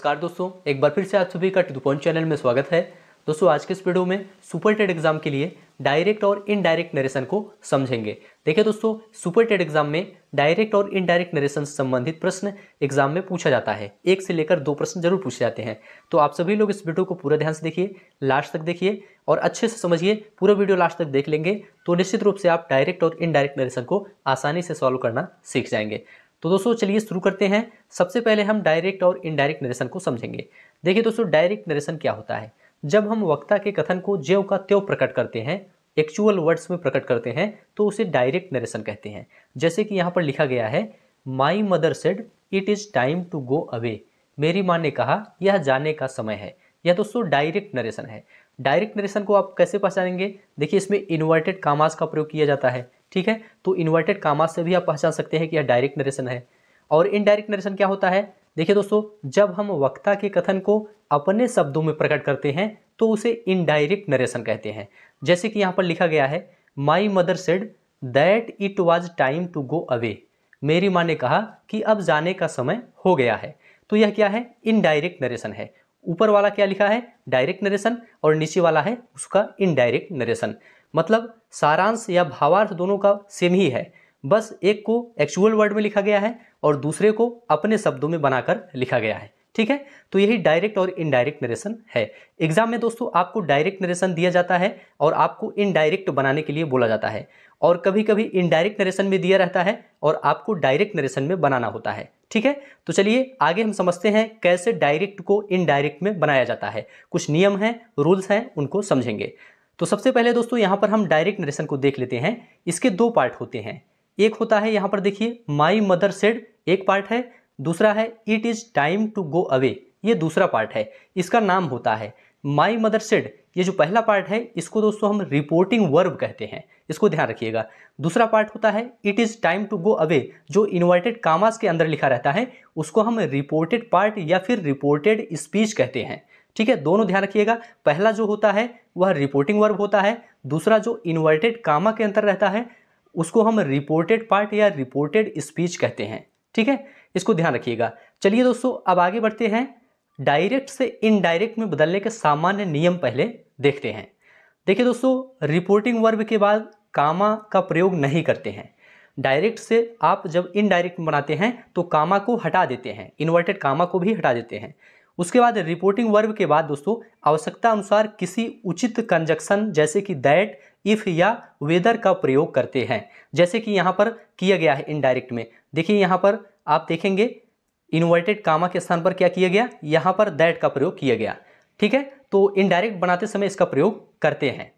नमस्कार दोस्तों एक बार फिर से आप सभी का टिपोन चैनल में स्वागत है दोस्तों आज के इस वीडियो में सुपर टेट एग्जाम के लिए डायरेक्ट और इनडायरेक्ट नरेशन को समझेंगे देखिए दोस्तों सुपर टेट एग्जाम में डायरेक्ट और इनडायरेक्ट नरेशन से संबंधित प्रश्न एग्जाम में पूछा जाता है एक से लेकर दो प्रश्न जरूर पूछे जाते हैं तो आप सभी लोग इस वीडियो को पूरा ध्यान से देखिए लास्ट तक देखिए और अच्छे से समझिए पूरा वीडियो लास्ट तक देख लेंगे तो निश्चित रूप से आप डायरेक्ट और इनडायरेक्ट नरेशन को आसानी से सॉल्व करना सीख जाएंगे तो दोस्तों चलिए शुरू करते हैं सबसे पहले हम डायरेक्ट और इनडायरेक्ट नरेशन को समझेंगे देखिए दोस्तों डायरेक्ट नरेशन क्या होता है जब हम वक्ता के कथन को ज्यो का त्यो प्रकट करते हैं एक्चुअल वर्ड्स में प्रकट करते हैं तो उसे डायरेक्ट नरेशन कहते हैं जैसे कि यहाँ पर लिखा गया है my mother said it is time to go away मेरी माँ ने कहा यह जाने का समय है या दोस्तों डायरेक्ट नरेशन है डायरेक्ट नरेशन को आप कैसे पहचानेंगे देखिए इसमें इन्वर्टेड कामास का प्रयोग किया जाता है ठीक है तो इन्वर्टेड कामास से भी आप पहचान सकते हैं कि यह डायरेक्ट नरेशन है और इनडायरेक्ट नरेशन क्या होता है देखिए दोस्तों जब हम वक्ता के कथन को अपने शब्दों में प्रकट करते हैं तो उसे इनडायरेक्ट नरेशन कहते हैं जैसे कि यहाँ पर लिखा गया है my mother said that it was time to go away मेरी माँ ने कहा कि अब जाने का समय हो गया है तो यह क्या है इनडायरेक्ट नरेशन है ऊपर वाला क्या लिखा है डायरेक्ट नरेशन और नीचे वाला है उसका इनडायरेक्ट नरेशन मतलब सारांश या भावार्थ दोनों का सेम ही है बस एक को एक्चुअल वर्ड में लिखा गया है और दूसरे को अपने शब्दों में बनाकर लिखा गया है ठीक है तो यही डायरेक्ट और इनडायरेक्ट नरेशन है एग्जाम में दोस्तों आपको डायरेक्ट नरेशन दिया जाता है और आपको इनडायरेक्ट बनाने के लिए बोला जाता है और कभी कभी इनडायरेक्ट नरेशन में दिया रहता है और आपको डायरेक्ट नरेशन में बनाना होता है ठीक है तो चलिए आगे हम समझते हैं कैसे डायरेक्ट को इनडायरेक्ट में बनाया जाता है कुछ नियम हैं रूल्स हैं उनको समझेंगे तो सबसे पहले दोस्तों यहाँ पर हम डायरेक्ट नरेशन को देख लेते हैं इसके दो पार्ट होते हैं एक होता है यहाँ पर देखिए माई मदर सेड एक पार्ट है दूसरा है it is time to go away ये दूसरा पार्ट है इसका नाम होता है माई मदर सेड ये जो पहला पार्ट है इसको दोस्तों हम रिपोर्टिंग वर्ब कहते हैं इसको ध्यान रखिएगा दूसरा पार्ट होता है it is time to go away जो इन्वर्टेड कामास के अंदर लिखा रहता है उसको हम रिपोर्टेड पार्ट या फिर रिपोर्टेड स्पीच कहते हैं ठीक है दोनों ध्यान रखिएगा पहला जो होता है वह रिपोर्टिंग वर्ब होता है दूसरा जो इन्वर्टेड कामा के अंदर रहता है उसको हम रिपोर्टेड पार्ट या रिपोर्टेड स्पीच कहते हैं ठीक है इसको ध्यान रखिएगा चलिए दोस्तों अब आगे बढ़ते हैं डायरेक्ट से इनडायरेक्ट में बदलने के सामान्य नियम पहले देखते हैं देखिए दोस्तों रिपोर्टिंग वर्ब के बाद कामा का प्रयोग नहीं करते हैं डायरेक्ट से आप जब इनडायरेक्ट बनाते हैं तो कामा को हटा देते हैं इन्वर्टेड कामा को भी हटा देते हैं उसके बाद रिपोर्टिंग वर्ब के बाद दोस्तों आवश्यकता अनुसार किसी उचित कंजक्शन जैसे कि दैट इफ़ या वेदर का प्रयोग करते हैं जैसे कि यहाँ पर किया गया है इनडायरेक्ट में देखिए यहाँ पर आप देखेंगे इन्वर्टेड कामा के स्थान पर क्या किया गया यहाँ पर दैट का प्रयोग किया गया ठीक है तो इनडायरेक्ट बनाते समय इसका प्रयोग करते हैं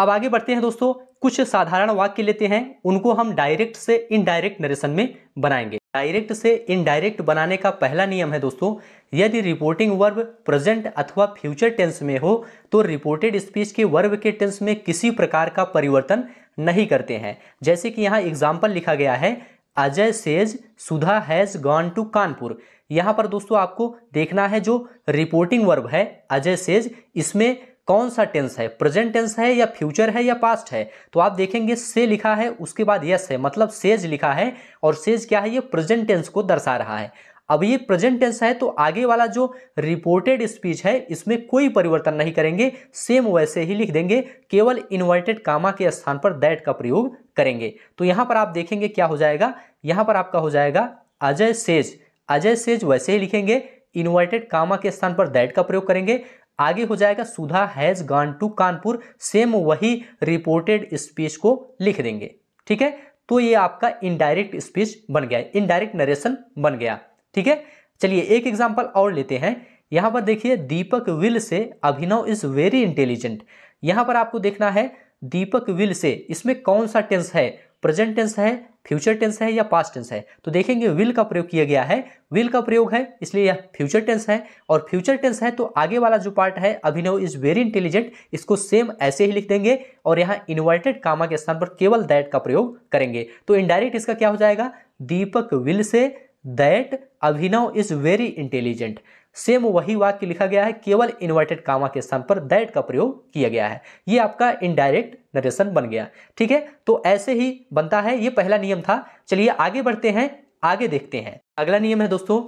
अब आगे बढ़ते हैं दोस्तों कुछ साधारण वाक्य लेते हैं उनको हम डायरेक्ट से इनडायरेक्ट नरेशन में बनाएंगे डायरेक्ट से इनडायरेक्ट बनाने का पहला नियम है दोस्तों यदि रिपोर्टिंग वर्ब प्रेजेंट अथवा फ्यूचर टेंस में हो तो रिपोर्टेड स्पीच के वर्ब के टेंस में किसी प्रकार का परिवर्तन नहीं करते हैं जैसे कि यहाँ एग्जाम्पल लिखा गया है Ajay says Sudha has gone to Kanpur यहाँ पर दोस्तों आपको देखना है जो रिपोर्टिंग वर्ब है अजय सेज इसमें कौन सा टेंस है प्रेजेंट टेंस है या फ्यूचर है या पास्ट है तो आप देखेंगे से लिखा है उसके बाद यस है मतलब सेज लिखा है और सेज क्या है ये प्रेजेंट टेंस को दर्शा रहा है अब ये प्रेजेंट टेंस है तो आगे वाला जो रिपोर्टेड स्पीच है इसमें कोई परिवर्तन नहीं करेंगे सेम वैसे ही लिख देंगे केवल इन्वर्टेड कामा के स्थान पर दैट का प्रयोग करेंगे तो यहाँ पर आप देखेंगे क्या हो जाएगा यहाँ पर आपका हो जाएगा अजय सेज अजय सेज वैसे ही लिखेंगे इन्वर्टेड कामा के स्थान पर दैट का प्रयोग करेंगे आगे हो जाएगा Sudha has gone to Kanpur same वही रिपोर्टेड स्पीच को लिख देंगे ठीक है तो ये आपका इनडायरेक्ट स्पीच बन गया इनडायरेक्ट नरेशन बन गया ठीक है चलिए एक एग्जाम्पल और लेते हैं यहाँ पर देखिए दीपक विल से अभिनव इज वेरी इंटेलिजेंट यहाँ पर आपको देखना है दीपक विल से इसमें कौन सा टेंस है प्रेजेंट टेंस है फ्यूचर टेंस है या पास्ट टेंस है तो देखेंगे विल का प्रयोग किया गया है विल का प्रयोग है इसलिए यह फ्यूचर टेंस है और फ्यूचर टेंस है तो आगे वाला जो पार्ट है अभिनव इज वेरी इंटेलिजेंट इसको सेम ऐसे ही लिख देंगे और यहाँ इन्वर्टेड कामा के स्थान पर केवल दैट का प्रयोग करेंगे तो इनडायरेक्ट इसका क्या हो जाएगा Deepak will say that Abhinav is very intelligent same वही वाक्य लिखा गया है केवल इन्वर्टेड कामा के स्थान पर दैट का प्रयोग किया गया है ये आपका इनडायरेक्ट नरेशन बन गया ठीक है तो ऐसे ही बनता है ये पहला नियम था चलिए आगे बढ़ते हैं आगे देखते हैं अगला नियम है दोस्तों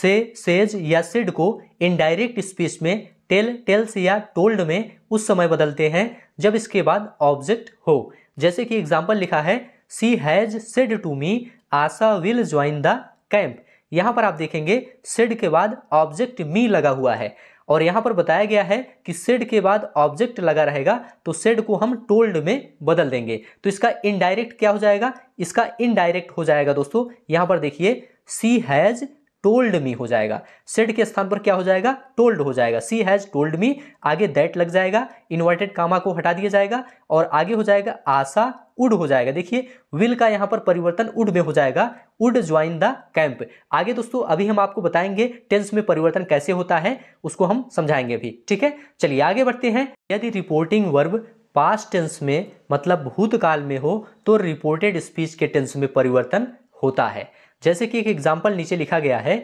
से सेज या सिड को इनडायरेक्ट स्पीच में टेल टेल्स या टोल्ड में उस समय बदलते हैं जब इसके बाद ऑब्जेक्ट हो जैसे कि एग्जाम्पल लिखा है she has said to me Asha will join the camp यहाँ पर आप देखेंगे सेड के बाद ऑब्जेक्ट मी लगा हुआ है और यहाँ पर बताया गया है कि सेड के बाद ऑब्जेक्ट लगा रहेगा तो सेड को हम टोल्ड में बदल देंगे तो इसका इनडायरेक्ट क्या हो जाएगा इसका इनडायरेक्ट हो जाएगा दोस्तों यहाँ पर देखिए सी हैज़ टोल्ड मी हो जाएगा सेड के स्थान पर क्या हो जाएगा टोल्ड हो जाएगा सी हैज़ टोल्ड मी आगे दैट लग जाएगा इन्वर्टेड कामा को हटा दिया जाएगा और आगे हो जाएगा आशा उड हो जाएगा देखिए विल का यहाँ पर परिवर्तन उड में हो जाएगा उड ज्वाइन द कैंप आगे दोस्तों अभी हम आपको बताएंगे टेंस में परिवर्तन कैसे होता है उसको हम समझाएंगे भी ठीक है चलिए आगे बढ़ते हैं यदि रिपोर्टिंग वर्ब पास्ट टेंस में मतलब भूतकाल में हो तो रिपोर्टेड स्पीच के टेंस में परिवर्तन होता है जैसे कि एक एग्जाम्पल नीचे लिखा गया है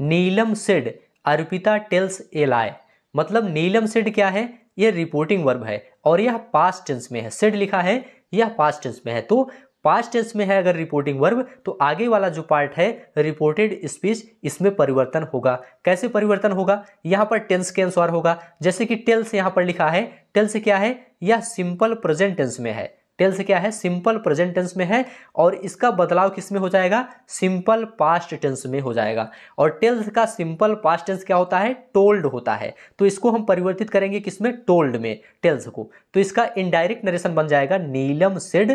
Neelam said Arpita tells a lie मतलब नीलम सिड क्या है यह रिपोर्टिंग वर्ब है और यह पास्ट टेंस में है सिड लिखा है यह पास्ट टेंस में है तो पास्ट टेंस में है अगर रिपोर्टिंग वर्ब तो आगे वाला जो पार्ट है रिपोर्टेड स्पीच इसमें परिवर्तन होगा कैसे परिवर्तन होगा यहाँ पर टेंस के अनुसार होगा जैसे कि टेल्स यहाँ पर लिखा है टेल्स क्या है यह सिंपल प्रेजेंट टेंस में है टेंस क्या है सिंपल प्रेजेंट टेंस में है और इसका बदलाव किस में हो जाएगा सिंपल पास्ट टेंस में हो जाएगा और टेल्स का सिंपल पास्ट टेंस क्या होता है टोल्ड होता है तो इसको हम परिवर्तित करेंगे किस में टोल्ड में टेल्स को तो इसका इनडायरेक्ट नरेशन बन जाएगा Neelam said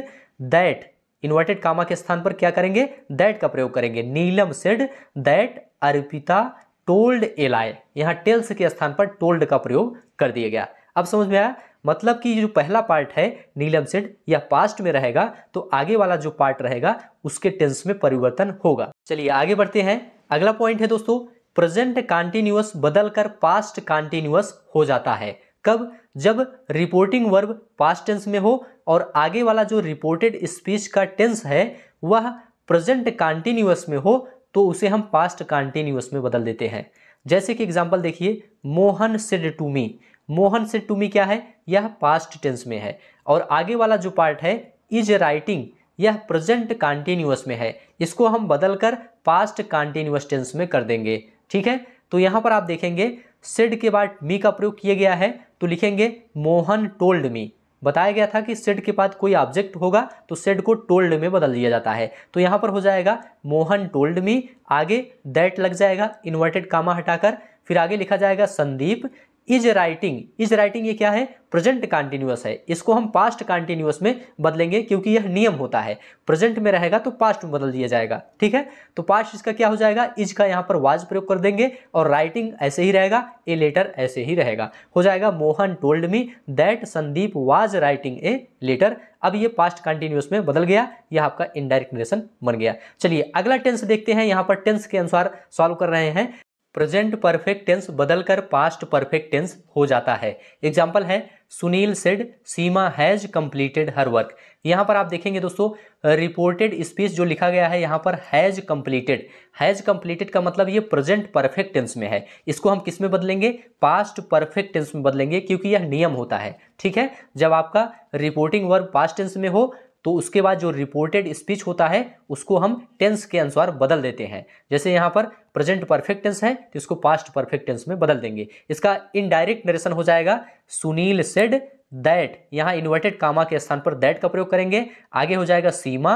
that inverted comma के स्थान पर क्या करेंगे दैट का प्रयोग करेंगे Neelam said that Arpita told a lie यहाँ टेल्स के स्थान पर टोल्ड का प्रयोग कर दिया गया अब समझ में आया मतलब कि जो पहला पार्ट है नीलम सेठ यह पास्ट में रहेगा तो आगे वाला जो पार्ट रहेगा उसके टेंस में परिवर्तन होगा चलिए आगे बढ़ते हैं अगला पॉइंट है दोस्तों प्रेजेंट कॉन्टिन्यूअस बदलकर पास्ट कॉन्टिन्यूअस हो जाता है कब जब रिपोर्टिंग वर्ब पास्ट टेंस में हो और आगे वाला जो रिपोर्टेड स्पीच का टेंस है वह प्रेजेंट कॉन्टिन्यूअस में हो तो उसे हम पास्ट कॉन्टिन्यूअस में बदल देते हैं जैसे कि एग्जाम्पल देखिए Mohan said to me Mohan said to मी क्या है यह पास्ट टेंस में है और आगे वाला जो पार्ट है इज राइटिंग यह प्रेजेंट कॉन्टिन्यूस में है इसको हम बदल कर पास्ट कॉन्टिन्यूस टेंस में कर देंगे ठीक है तो यहाँ पर आप देखेंगे सेड के बाद मी का प्रयोग किया गया है तो लिखेंगे मोहन टोल्ड मी बताया गया था कि सेड के बाद कोई ऑब्जेक्ट होगा तो सेड को टोल्ड में बदल दिया जाता है तो यहाँ पर हो जाएगा मोहन टोल्ड मी आगे दैट लग जाएगा इन्वर्टेड कामा हटाकर फिर आगे लिखा जाएगा Sandeep is writing is writing ये क्या है प्रेजेंट कॉन्टिन्यूस है इसको हम पास्ट कॉन्टिन्यूस में बदलेंगे क्योंकि यह नियम होता है प्रेजेंट में रहेगा तो पास्ट में बदल दिया जाएगा ठीक है तो पास्ट इसका क्या हो जाएगा इज का यहाँ पर वाज प्रयोग कर देंगे और राइटिंग ऐसे ही रहेगा ए लेटर ऐसे ही रहेगा हो जाएगा Mohan told me that Sandeep was writing a letter अब ये पास्ट कॉन्टिन्यूस में बदल गया यह आपका इनडायरेक्ट रिलेशन बन गया चलिए अगला टेंस देखते हैं यहाँ पर टेंस के अनुसार सॉल्व कर रहे हैं प्रेजेंट परफेक्ट टेंस बदलकर पास्ट परफेक्ट टेंस हो जाता है एग्जाम्पल है Sunil said Seema has completed her work यहाँ पर आप देखेंगे दोस्तों रिपोर्टेड स्पीच जो लिखा गया है यहाँ पर हैज कंप्लीटेड हैज कंप्लीटेड का मतलब ये प्रेजेंट परफेक्ट टेंस में है इसको हम किस में बदलेंगे पास्ट परफेक्ट टेंस में बदलेंगे क्योंकि यह नियम होता है ठीक है जब आपका रिपोर्टिंग वर्क पास्ट टेंस में हो तो उसके बाद जो रिपोर्टेड स्पीच होता है उसको हम टेंस के अनुसार बदल देते हैं जैसे यहाँ पर प्रेजेंट परफेक्ट टेंस है तो इसको पास्ट परफेक्ट टेंस में बदल देंगे इसका इनडायरेक्ट नरेशन हो जाएगा सुनील सेड दैट यहाँ इन्वर्टेड कामा के स्थान पर दैट का प्रयोग करेंगे आगे हो जाएगा Seema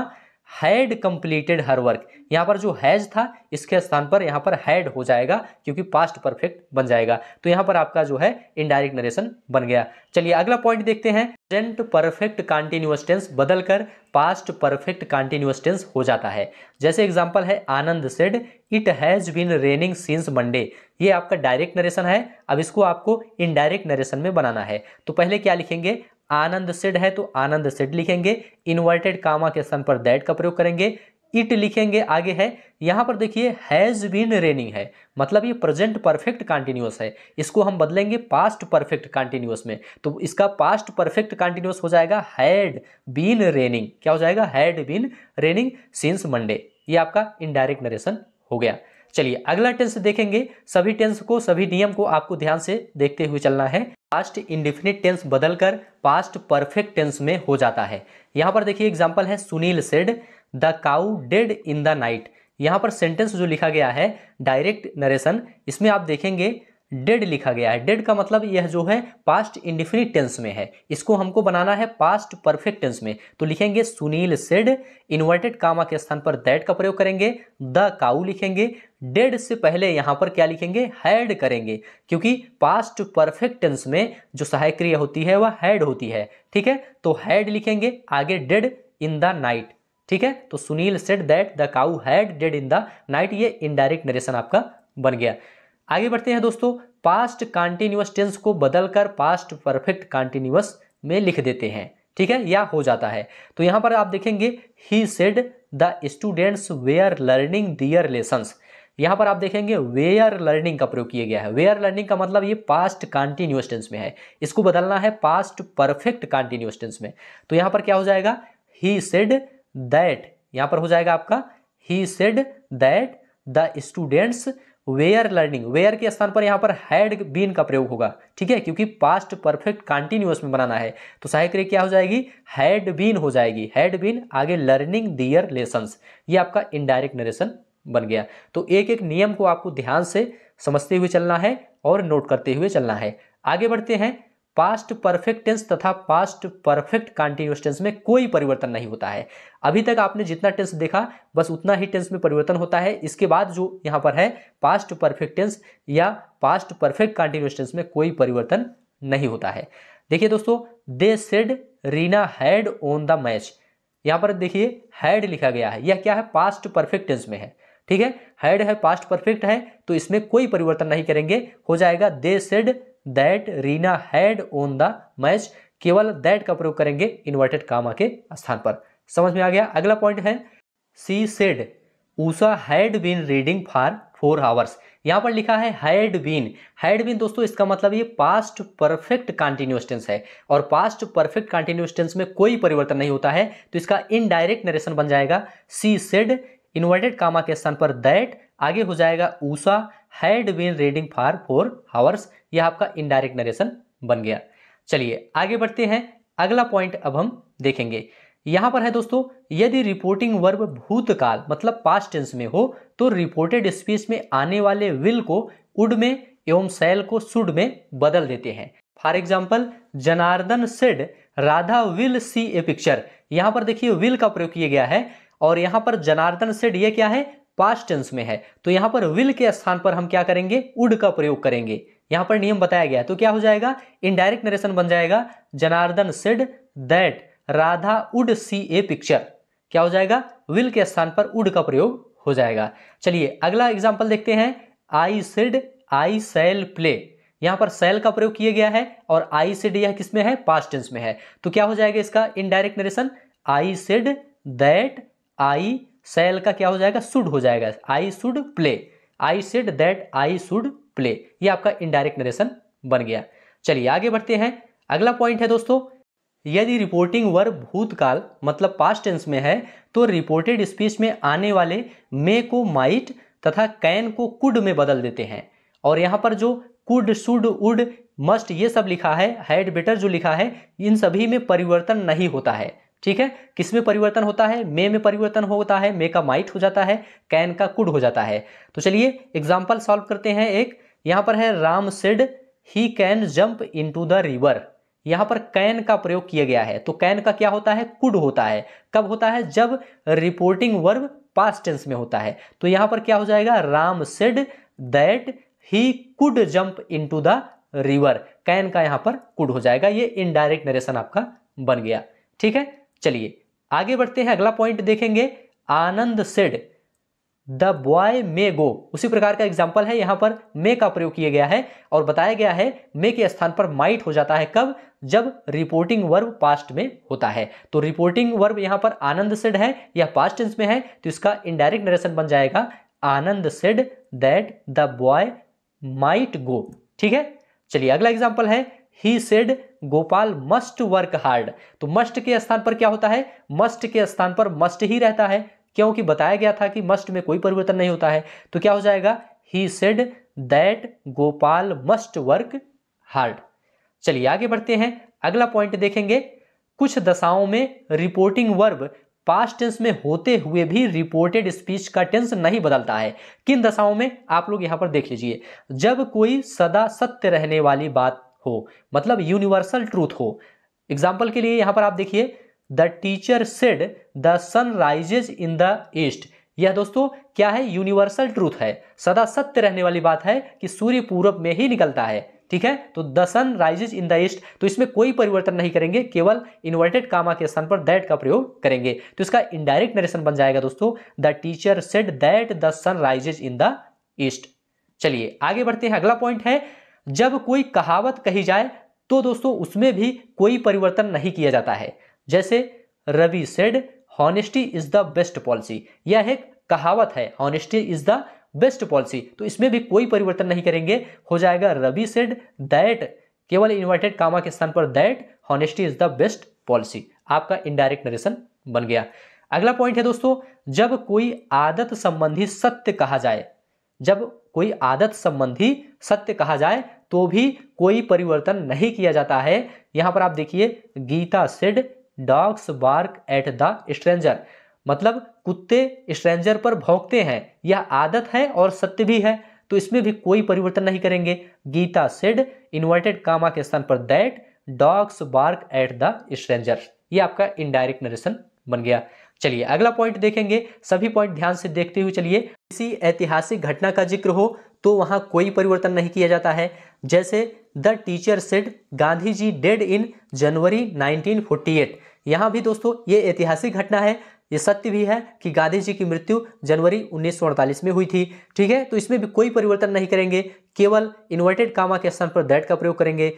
had completed her work यहाँ पर जो हैज था इसके स्थान पर यहाँ पर हैड हो जाएगा क्योंकि पास्ट परफेक्ट बन जाएगा तो यहाँ पर आपका जो है इनडायरेक्ट नरेशन बन गया चलिए अगला पॉइंट देखते हैं प्रेजेंट परफेक्ट कॉन्टिन्यूस टेंस बदलकर पास्ट परफेक्ट कॉन्टिन्यूस टेंस हो जाता है जैसे एग्जांपल है Anand said it has been raining since Monday ये आपका डायरेक्ट नरेशन है अब इसको आपको इनडायरेक्ट नरेशन में बनाना है तो पहले क्या लिखेंगे आनंद सेड है तो आनंद सेड लिखेंगे इन्वर्टेड कामा के स्थान पर दैट का प्रयोग करेंगे इट लिखेंगे आगे है यहाँ पर देखिए हैज़ बीन रेनिंग है मतलब ये प्रेजेंट परफेक्ट कंटिन्यूस है इसको हम बदलेंगे पास्ट परफेक्ट कंटिन्यूस में तो इसका पास्ट परफेक्ट कंटिन्यूस हो जाएगा हैड बीन रेनिंग क्या हो जाएगा had been raining since Monday ये आपका इनडायरेक्ट नरेशन हो गया चलिए अगला टेंस देखेंगे सभी टेंस को सभी नियम को आपको ध्यान से देखते हुए चलना है पास्ट इंडिफिनिट टेंस बदलकर पास्ट परफेक्ट टेंस में हो जाता है यहाँ पर देखिए एग्जाम्पल है Sunil said the cow dead in the night यहाँ पर सेंटेंस जो लिखा गया है डायरेक्ट नरेशन इसमें आप देखेंगे डेड लिखा गया है डेड का मतलब यह जो है पास्ट इंडिफिनिट टेंस में है इसको हमको बनाना है पास्ट परफेक्ट टेंस में तो लिखेंगे सुनील सेड इन्वर्टेड कामा के स्थान पर दैट का प्रयोग करेंगे द काउ लिखेंगे डेड से पहले यहाँ पर क्या लिखेंगे हैड करेंगे क्योंकि पास्ट परफेक्ट टेंस में जो सहायक क्रिया होती है वह हैड होती है ठीक है तो हैड लिखेंगे आगे डेड इन द नाइट ठीक है तो Sunil said that the cow had dead in the night ये इनडायरेक्ट नरेशन आपका बन गया आगे बढ़ते हैं दोस्तों पास्ट कॉन्टिन्यूस टेंस को बदलकर पास्ट परफेक्ट कॉन्टिन्यूस में लिख देते हैं ठीक है या हो जाता है तो यहां पर आप देखेंगे he said the students were learning their lessons यहां पर आप देखेंगे वेयर लर्निंग का प्रयोग किया गया है वेयर लर्निंग का मतलब ये पास्ट कॉन्टिन्यूस टेंस में है इसको बदलना है पास्ट परफेक्ट कॉन्टिन्यूस टेंस में तो यहां पर क्या हो जाएगा ही सेड दैट यहां पर हो जाएगा आपका he said that the students were learning were के स्थान पर यहां पर हैड बीन का प्रयोग होगा ठीक है क्योंकि पास्ट परफेक्ट कंटिन्यूस में बनाना है तो सहायक क्रिया क्या हो जाएगी हैड बीन हो जाएगी हैड बीन आगे लर्निंग दियर लेसन ये आपका इनडायरेक्ट नरेशन बन गया तो एक एक नियम को आपको ध्यान से समझते हुए चलना है और नोट करते हुए चलना है आगे बढ़ते हैं पास्ट परफेक्ट टेंस तथा पास्ट परफेक्ट कॉन्टिन्यूस टेंस में कोई परिवर्तन नहीं होता है अभी तक आपने जितना टेंस देखा बस उतना ही टेंस में परिवर्तन होता है इसके बाद जो यहाँ पर है पास्ट परफेक्ट टेंस या पास्ट परफेक्ट कॉन्टिन्यूस टेंस में कोई परिवर्तन नहीं होता है देखिए दोस्तों they said Reena had won the match यहाँ पर देखिए हैड लिखा गया है यह क्या है पास्ट परफेक्ट टेंस में है ठीक है हैड है पास्ट परफेक्ट है तो इसमें कोई परिवर्तन नहीं करेंगे हो जाएगा they said that Reena had won the match केवल दैट का प्रयोग करेंगे इन्वर्टेड कामा के स्थान पर समझ में आ गया अगला पॉइंट है she said Usha had been reading for four hours यहाँ पर लिखा है हैड बीन हैड बीन दोस्तों इसका मतलब ये पास्ट परफेक्ट कॉन्टिन्यूस टेंस है और पास्ट परफेक्ट कॉन्टिन्यूस टेंस में कोई परिवर्तन नहीं होता है तो इसका इनडायरेक्ट नरेशन बन जाएगा सी सेड इन्वर्टेड कामा के स्थान पर दैट आगे हो जाएगा Usha had been reading for four hours यह आपका इनडायरेक्ट नरेशन बन गया चलिए आगे बढ़ते हैं अगला पॉइंट अब हम देखेंगे यहां पर है दोस्तों यदि रिपोर्टिंग वर्ब भूतकाल मतलब पास्ट टेंस में हो तो रिपोर्टेड स्पीच में आने वाले विल को उड में एवं सेल को सुड में बदल देते हैं for example Janardan said Radha will see a picture यहां पर देखिए विल का प्रयोग किया गया है और यहां पर जनार्दन सेड ये क्या है पास्ट टेंस में है तो यहां पर विल के स्थान पर हम क्या करेंगे उड का प्रयोग करेंगे यहां पर नियम बताया गया तो क्या हो जाएगा इनडायरेक्ट नरेशन बन जाएगा जनार्दन सेड दैट राधा उड सी ए पिक्चर क्या हो जाएगा विल के स्थान पर उड का प्रयोग हो जाएगा चलिए अगला एग्जाम्पल देखते हैं I said I shall play यहां पर सेल का प्रयोग किया गया है और आई सेड यह किसमें है पास्ट टेंस में है तो क्या हो जाएगा इसका indirect narration I said that I shall का क्या हो जाएगा सुड हो जाएगा I should play I said that I should play ये आपका इनडायरेक्ट नरेशन बन गया चलिए आगे बढ़ते हैं अगला पॉइंट है दोस्तों यदि रिपोर्टिंग वर्ब भूतकाल मतलब पास्ट टेंस में है तो रिपोर्टेड स्पीच में आने वाले मे को माइट तथा कैन को कुड में बदल देते हैं और यहाँ पर जो कुड शुड उड मस्ट ये सब लिखा है हैड बेटर जो लिखा है इन सभी में परिवर्तन नहीं होता है ठीक है किस में परिवर्तन होता है मे में परिवर्तन होता है मे का माइट हो जाता है कैन का कुड हो जाता है तो चलिए एग्जाम्पल सॉल्व करते हैं एक यहाँ पर है Ram said he can jump in the river यहाँ पर कैन का प्रयोग किया गया है तो कैन का क्या होता है कुड होता है कब होता है जब रिपोर्टिंग वर्ब पास्ट टेंस में होता है तो यहाँ पर क्या हो जाएगा Ram said that he could jump into the river can का यहाँ पर कुड हो जाएगा ये इनडायरेक्ट नरेशन आपका बन गया ठीक है चलिए आगे बढ़ते हैं अगला पॉइंट देखेंगे Anand said the boy may go उसी प्रकार का एग्जाम्पल है यहां पर मे का प्रयोग किया गया है और बताया गया है मे के स्थान पर माइट हो जाता है कब जब रिपोर्टिंग वर्ब पास्ट में होता है तो रिपोर्टिंग वर्ब यहां पर आनंद सेड है या पास्ट टेंस में है तो इसका इनडायरेक्ट नरेशन बन जाएगा Anand said that the boy might go ठीक है चलिए अगला एग्जाम्पल है he said Gopal must work hard तो मस्ट के स्थान पर क्या होता है मस्ट के स्थान पर मस्ट ही रहता है क्योंकि बताया गया था कि मस्ट में कोई परिवर्तन नहीं होता है तो क्या हो जाएगा he said that Gopal must work hard चलिए आगे बढ़ते हैं अगला पॉइंट देखेंगे कुछ दशाओं में रिपोर्टिंग वर्ब पास्ट टेंस में होते हुए भी रिपोर्टेड स्पीच का टेंस नहीं बदलता है किन दशाओं में आप लोग यहां पर देख लीजिए जब कोई सदा सत्य रहने वाली बात हो मतलब यूनिवर्सल ट्रूथ हो एग्जाम्पल के लिए यहाँ पर आप देखिए the teacher said the sun rises in the east यह दोस्तों क्या है यूनिवर्सल ट्रूथ है सदा सत्य रहने वाली बात है कि सूर्य पूर्व में ही निकलता है ठीक है तो the sun rises in the east तो इसमें कोई परिवर्तन नहीं करेंगे केवल इन्वर्टेड कामा के स्थान पर दैट का प्रयोग करेंगे तो इसका इनडायरेक्ट नरेशन बन जाएगा दोस्तों the teacher said that the sun rises in the east चलिए आगे बढ़ते हैं अगला पॉइंट है जब कोई कहावत कही जाए तो दोस्तों उसमें भी कोई परिवर्तन नहीं किया जाता है जैसे Ravi said honesty is the best policy यह एक कहावत है honesty is the best policy तो इसमें भी कोई परिवर्तन नहीं करेंगे हो जाएगा रवि सेड दैट केवल इन्वर्टेड कामा के स्थान पर that honesty is the best policy आपका इनडायरेक्ट नरेशन बन गया अगला पॉइंट है दोस्तों जब कोई आदत संबंधी सत्य कहा जाए जब कोई आदत संबंधी सत्य कहा जाए तो भी कोई परिवर्तन नहीं किया जाता है यहाँ पर आप देखिए Geeta said dogs bark at the stranger मतलब कुत्ते स्ट्रेंजर पर भौंकते हैं यह आदत है और सत्य भी है तो इसमें भी कोई परिवर्तन नहीं करेंगे गीता सिड इन्वर्टेड कामा के स्थान पर that dogs bark at the stranger ये आपका इनडायरेक्ट नरेशन बन गया चलिए अगला पॉइंट देखेंगे सभी पॉइंट ध्यान से देखते हुए चलिए किसी ऐतिहासिक घटना का जिक्र हो तो वहां कोई परिवर्तन नहीं किया जाता है जैसे the teacher said Gandhi ji died in January 1948 यहाँ भी दोस्तों ये ऐतिहासिक घटना है ये सत्य भी है कि गांधी जी की मृत्यु जनवरी उन्नीस में हुई थी ठीक है तो इसमें भी कोई परिवर्तन नहीं करेंगे केवल इन्वर्टेड कामा के स्थान पर दैट का प्रयोग करेंगे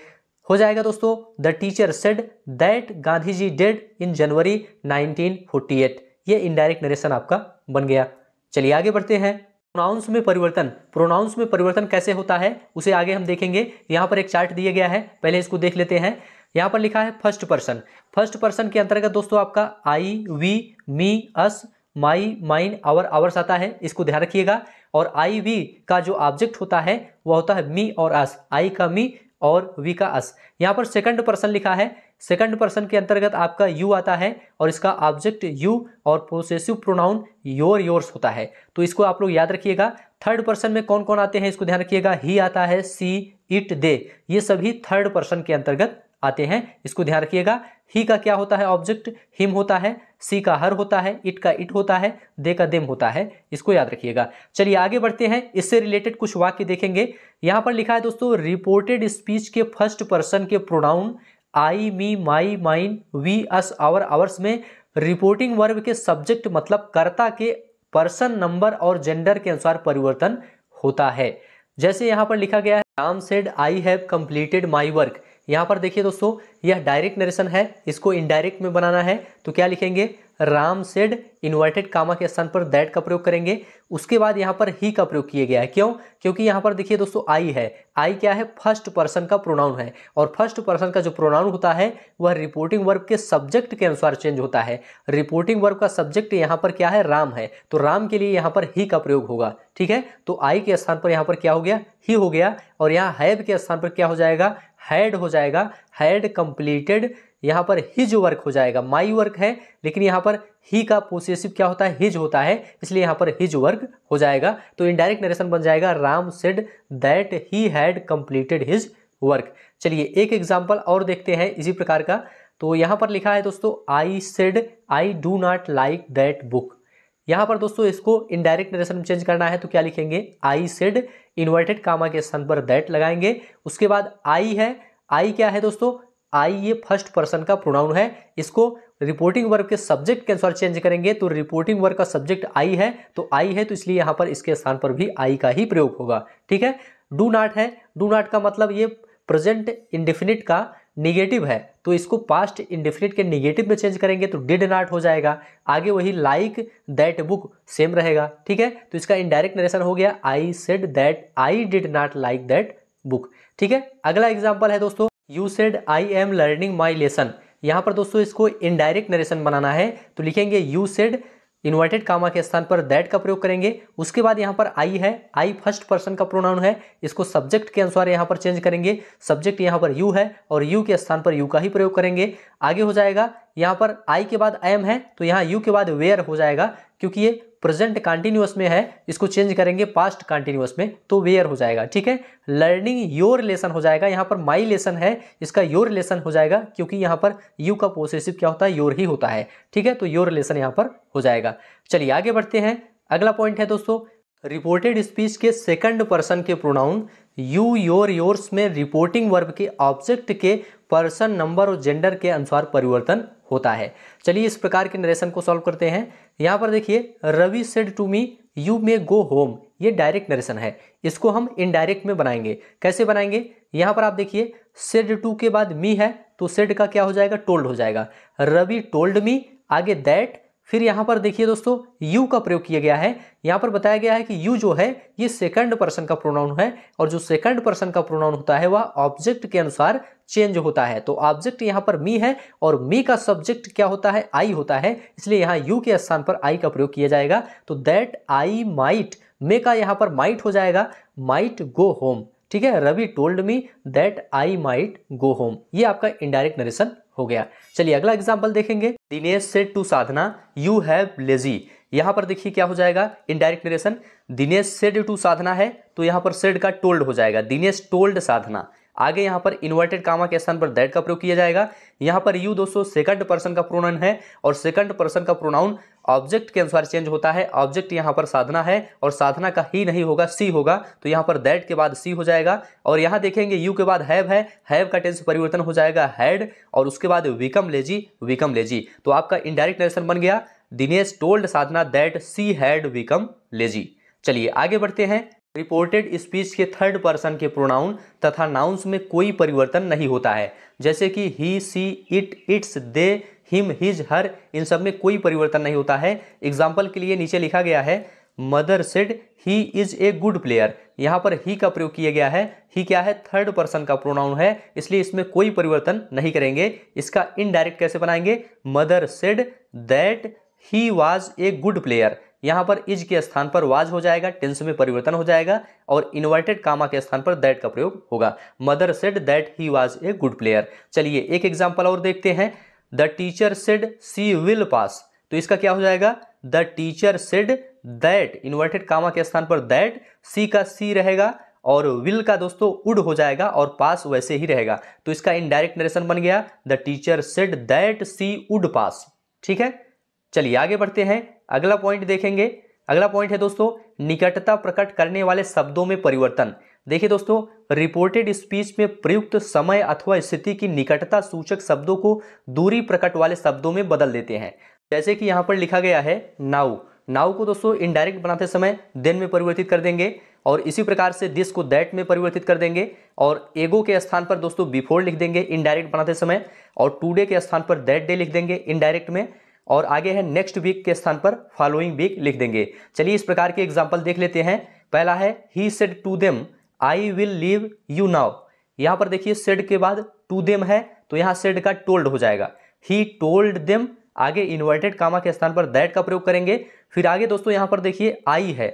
हो जाएगा दोस्तों the teacher said that Gandhi ji died in January 1948 ये इनडायरेक्ट नरेशन आपका बन गया चलिए आगे बढ़ते हैं प्रोनाउंस में परिवर्तन प्रोनाउंस में परिवर्तन कैसे होता है उसे आगे हम देखेंगे यहाँ पर एक चार्ट दिया गया है पहले इसको देख लेते हैं यहाँ पर लिखा है फर्स्ट पर्सन फर्स्ट पर्सन के अंतर्गत दोस्तों आपका I we me us my mine our ours आता है इसको ध्यान रखिएगा और आई वी का जो ऑब्जेक्ट होता है वह होता है मी और अस आई का मी और वी का अस यहाँ पर सेकंड पर्सन लिखा है सेकंड पर्सन के अंतर्गत आपका यू आता है और इसका ऑब्जेक्ट यू और प्रोसेसिव प्रोनाउन योर योर्स होता है तो इसको आप लोग याद रखिएगा थर्ड पर्सन में कौन कौन आते हैं इसको ध्यान रखिएगा ही आता है सी इट दे ये सभी थर्ड पर्सन के अंतर्गत आते हैं इसको ध्यान रखिएगा ही का क्या होता है ऑब्जेक्ट हिम होता है सी का हर होता है इट का इट होता है दे का देम होता है इसको याद रखिएगा चलिए आगे बढ़ते हैं इससे रिलेटेड कुछ वाक्य देखेंगे यहाँ पर लिखा है दोस्तों रिपोर्टेड स्पीच के फर्स्ट पर्सन के pronoun I me my mine we us our ours में रिपोर्टिंग वर्ब के सब्जेक्ट मतलब कर्ता के पर्सन नंबर और जेंडर के अनुसार परिवर्तन होता है जैसे यहाँ पर लिखा गया है Ram said I have completed my work यहाँ पर देखिए दोस्तों यह डायरेक्ट नरेशन है इसको इनडायरेक्ट में बनाना है तो क्या लिखेंगे राम सेड इन्वर्टेड कामा के स्थान पर दैट का प्रयोग करेंगे उसके बाद यहाँ पर ही का प्रयोग किया गया है क्यों क्योंकि यहाँ पर देखिए दोस्तों आई है आई क्या है फर्स्ट पर्सन का प्रोनाउन है और फर्स्ट पर्सन का जो प्रोनाउन होता है वह रिपोर्टिंग वर्ब के सब्जेक्ट के अनुसार चेंज होता है रिपोर्टिंग वर्ब का सब्जेक्ट यहाँ पर क्या है राम है तो राम के लिए यहाँ पर ही का प्रयोग होगा ठीक है तो आई के स्थान पर यहाँ पर क्या हो गया ही हो गया और यहाँ हैव के स्थान पर क्या हो जाएगा हैड हो जाएगा हैड कंप्लीटेड यहाँ पर हिज वर्क हो जाएगा माई वर्क है लेकिन यहाँ पर ही का पोसेसिव क्या होता है हिज होता है इसलिए यहाँ पर हिज वर्क हो जाएगा तो इनडायरेक्ट नरेशन बन जाएगा Ram said that he had completed his work चलिए एक एग्जाम्पल और देखते हैं इसी प्रकार का तो यहाँ पर लिखा है दोस्तों I said I do not like that book यहाँ पर दोस्तों इसको इनडायरेक्ट नरेशन में चेंज करना है तो क्या लिखेंगे आई सेड इन्वर्टेड कामा के स्थान पर दैट लगाएंगे उसके बाद आई है आई क्या है दोस्तों आई ये फर्स्ट पर्सन का प्रोनाउन है इसको रिपोर्टिंग वर्ग के सब्जेक्ट के अनुसार चेंज करेंगे तो रिपोर्टिंग वर्ग का सब्जेक्ट आई है तो आई है तो इसलिए यहां पर इसके स्थान पर भी आई का ही प्रयोग होगा ठीक है डू नाट है डू नाट का मतलब ये प्रेजेंट इंडिफिनिट का निगेटिव है तो इसको पास्ट इंडिफिनिट के निगेटिव में चेंज करेंगे तो डिड नॉट हो जाएगा आगे वही लाइक दैट बुक सेम रहेगा ठीक है तो इसका इनडायरेक्ट नरेशन हो गया I said that I did not like that book ठीक है अगला एग्जाम्पल है दोस्तों you said I am learning my lesson यहाँ पर दोस्तों इसको इनडायरेक्ट नरेशन बनाना है तो लिखेंगे यू सेड इन्वर्टेड कामा के स्थान पर दैट का प्रयोग करेंगे उसके बाद यहाँ पर आई है आई फर्स्ट पर्सन का प्रोनाउन है इसको सब्जेक्ट के अनुसार यहाँ पर चेंज करेंगे सब्जेक्ट यहाँ पर यू है और यू के स्थान पर यू का ही प्रयोग करेंगे आगे हो जाएगा यहाँ पर आई के बाद एम है तो यहाँ यू के बाद वेयर हो जाएगा क्योंकि ये प्रेजेंट कंटिन्यूअस में है इसको चेंज करेंगे पास्ट कंटिन्यूस में तो वेयर हो जाएगा ठीक है लर्निंग योर रिलेशन हो जाएगा यहाँ पर माई लेसन है इसका योर रिलेशन हो जाएगा क्योंकि यहाँ पर यू का पोसेसिव क्या होता है योर ही होता है ठीक है तो योर रिलेशन यहाँ पर हो जाएगा चलिए आगे बढ़ते हैं अगला पॉइंट है दोस्तों रिपोर्टेड स्पीच के सेकंड पर्सन के प्रोनाउन यू योर योर्स में रिपोर्टिंग वर्ब के ऑब्जेक्ट के पर्सन नंबर और जेंडर के अनुसार परिवर्तन होता है चलिए इस प्रकार के नरेशन को सॉल्व करते हैं यहाँ पर देखिए Ravi said to me you may go home ये डायरेक्ट नरेशन है इसको हम इनडायरेक्ट में बनाएंगे कैसे बनाएंगे यहाँ पर आप देखिए सेड टू के बाद मी है तो सेड का क्या हो जाएगा टोल्ड हो जाएगा रवि टोल्ड मी आगे दैट फिर यहाँ पर देखिए दोस्तों यू का प्रयोग किया गया है यहाँ पर बताया गया है कि यू जो है ये सेकंड पर्सन का प्रोनाउन है और जो सेकंड पर्सन का प्रोनाउन होता है वह ऑब्जेक्ट के अनुसार चेंज होता है तो ऑब्जेक्ट यहाँ पर मी है और मी का सब्जेक्ट क्या होता है आई होता है इसलिए यहाँ यू के स्थान पर आई का प्रयोग किया जाएगा तो दैट आई माइट मे का यहाँ पर माइट हो जाएगा माइट गो होम ठीक है Ravi told me that I might go home ये आपका इनडायरेक्ट नरेशन हो गया चलिए अगला एग्जाम्पल देखेंगे Dinesh said to Sadhana you have lazy यहाँ पर देखिए क्या हो जाएगा indirect narration Dinesh said to Sadhana है तो यहाँ पर सेड का टोल्ड हो जाएगा दिनेश टोल्ड साधना आगे यहाँ पर इन्वर्टेड कामा के स्थान पर दैट का प्रयोग किया जाएगा यहाँ पर यू दोस्तों सेकंड पर्सन का प्रोनाउन है और सेकंड पर्सन का प्रोनाउन ऑब्जेक्ट के अनुसार चेंज होता है ऑब्जेक्ट यहाँ पर साधना है और साधना का ही नहीं होगा सी होगा तो यहाँ पर दैट के बाद सी हो जाएगा और यहाँ देखेंगे यू के बाद हैव है हैव का टेंस परिवर्तन हो जाएगा हैड और उसके बाद विकम लेजी विकम लेजी तो आपका इनडायरेक्ट नेशन बन गया Dinesh told Sadhana that she had become lazy चलिए आगे बढ़ते हैं रिपोर्टेड स्पीच के थर्ड पर्सन के प्रोनाउन तथा नाउन्स में कोई परिवर्तन नहीं होता है जैसे कि he she it its they him his her इन सब में कोई परिवर्तन नहीं होता है एग्जाम्पल के लिए नीचे लिखा गया है mother said he is a good player यहाँ पर ही का प्रयोग किया गया है ही क्या है थर्ड पर्सन का प्रोनाउन है इसलिए इसमें कोई परिवर्तन नहीं करेंगे इसका इनडायरेक्ट कैसे बनाएंगे mother said that he was a good player यहाँ पर इज के स्थान पर वाज हो जाएगा टेंस में परिवर्तन हो जाएगा और इन्वर्टेड कामा के स्थान पर दैट का प्रयोग होगा mother said that he was a good player चलिए एक एग्जाम्पल और देखते हैं the teacher said she will pass तो इसका क्या हो जाएगा the teacher said that inverted comma के स्थान पर दैट सी का सी रहेगा और विल का दोस्तों उड हो जाएगा और पास वैसे ही रहेगा तो इसका इनडायरेक्ट नरेशन बन गया the teacher said that she would pass ठीक है चलिए आगे बढ़ते हैं अगला पॉइंट देखेंगे अगला पॉइंट है दोस्तों निकटता प्रकट करने वाले शब्दों में परिवर्तन देखिए दोस्तों रिपोर्टेड स्पीच में प्रयुक्त समय अथवा स्थिति की निकटता सूचक शब्दों को दूरी प्रकट वाले शब्दों में बदल देते हैं जैसे कि यहाँ पर लिखा गया है नाउ नाउ को दोस्तों इनडायरेक्ट बनाते समय देन में परिवर्तित कर देंगे और इसी प्रकार से दिस को दैट में परिवर्तित कर देंगे और एगो के स्थान पर दोस्तों बिफोर लिख देंगे इनडायरेक्ट बनाते समय और टूडे के स्थान पर दैट डे लिख देंगे इनडायरेक्ट में और आगे है नेक्स्ट वीक के स्थान पर फॉलोइंग वीक लिख देंगे चलिए इस प्रकार के एग्जाम्पल देख लेते हैं पहला है he said to them I will leave you now यहाँ पर देखिए सेड के बाद टू देम है तो यहाँ सेड का टोल्ड हो जाएगा ही टोल्ड देम आगे इन्वर्टेड कामा के स्थान पर दैट का प्रयोग करेंगे फिर आगे दोस्तों यहाँ पर देखिए आई है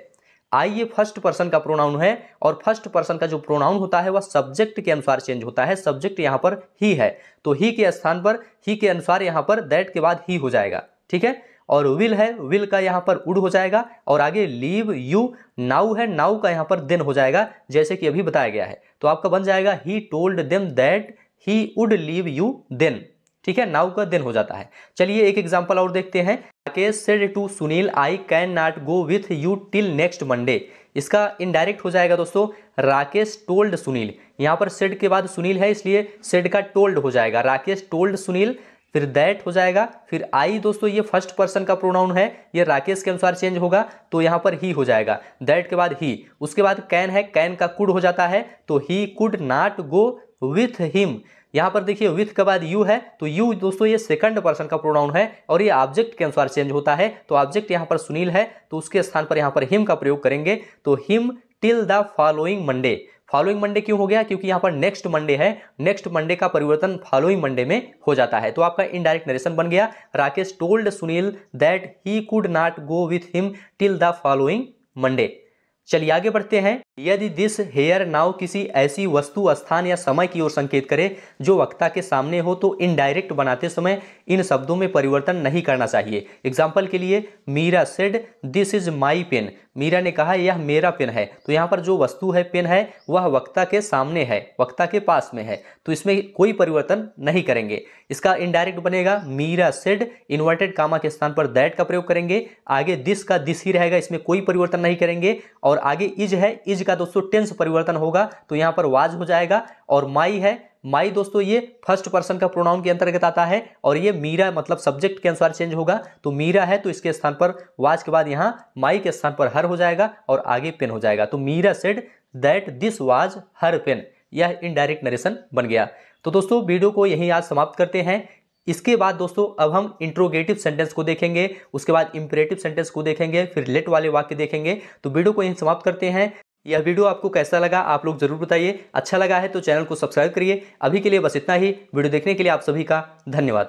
आई ये फर्स्ट पर्सन का प्रोनाउन है और फर्स्ट पर्सन का जो प्रोनाउन होता है वह सब्जेक्ट के अनुसार चेंज होता है सब्जेक्ट यहाँ पर ही है तो ही के स्थान पर ही के अनुसार यहाँ पर दैट के बाद ही हो जाएगा ठीक है और विल है विल का यहाँ पर उड हो जाएगा और आगे लीव यू नाउ है नाउ का यहाँ पर देन हो जाएगा जैसे कि अभी बताया गया है तो आपका बन जाएगा he told them that he would leave you then ठीक है नाउ का देन हो जाता है चलिए एक एग्जाम्पल और देखते हैं Rakesh said to Sunil I can not go with you till next Monday इसका इनडायरेक्ट हो जाएगा दोस्तों राकेश टोल्ड सुनील यहाँ पर सेड के बाद सुनील है इसलिए सेड का टोल्ड हो जाएगा राकेश टोल्ड सुनील फिर दैट हो जाएगा फिर आई दोस्तों ये फर्स्ट पर्सन का प्रोनाउन है ये राकेश के अनुसार चेंज होगा तो यहाँ पर ही हो जाएगा दैट के बाद ही उसके बाद कैन है कैन का कुड हो जाता है तो he could not go with him यहाँ पर देखिए विथ के बाद यू है तो यू दोस्तों ये सेकंड पर्सन का प्रोनाउन है और ये ऑब्जेक्ट के अनुसार चेंज होता है तो ऑब्जेक्ट यहाँ पर सुनील है तो उसके स्थान पर यहाँ पर हिम का प्रयोग करेंगे तो him till the following Monday following Monday क्यों हो गया क्योंकि यहाँ पर नेक्स्ट मंडे है नेक्स्ट मंडे का परिवर्तन फॉलोइंग मंडे में हो जाता है तो आपका इनडायरेक्ट नरेशन बन गया Rakesh told Sunil that he could not go with him till the following Monday चलिए आगे बढ़ते हैं यदि दिस हेयर नाव किसी ऐसी वस्तु स्थान या समय की ओर संकेत करे जो वक्ता के सामने हो तो इनडायरेक्ट बनाते समय इन शब्दों में परिवर्तन नहीं करना चाहिए एग्जाम्पल के लिए Meera said this is my pen Meera ने कहा यह मेरा पेन है तो यहाँ पर जो वस्तु है पेन है वह वक्ता के सामने है वक्ता के पास में है तो इसमें कोई परिवर्तन नहीं करेंगे इसका इनडायरेक्ट बनेगा मीरा सेड इन्वर्टेड कामा के स्थान पर दैट का प्रयोग करेंगे आगे दिस का दिस ही रहेगा इसमें कोई परिवर्तन नहीं करेंगे और आगे इज है इज का दोस्तों टेंस परिवर्तन होगा तो यहाँ पर वाज हो जाएगा और माई है माई दोस्तों ये फर्स्ट पर्सन का प्रोनाउन के अंतर्गत आता है और ये मीरा मतलब सब्जेक्ट के अनुसार चेंज होगा तो मीरा है तो इसके स्थान पर वाच के बाद यहाँ माई के स्थान पर हर हो जाएगा और आगे पेन हो जाएगा तो Meera said that this was her pen यह इनडायरेक्ट नरेशन बन गया तो दोस्तों वीडियो को यहीं आज समाप्त करते हैं इसके बाद दोस्तों अब हम इंट्रोगेटिव सेंटेंस को देखेंगे उसके बाद इंपरेटिव सेंटेंस को देखेंगे फिर लेट वाले वाक्य देखेंगे तो वीडियो को यहीं समाप्त करते हैं यह वीडियो आपको कैसा लगा आप लोग जरूर बताइए अच्छा लगा है तो चैनल को सब्सक्राइब करिए अभी के लिए बस इतना ही वीडियो देखने के लिए आप सभी का धन्यवाद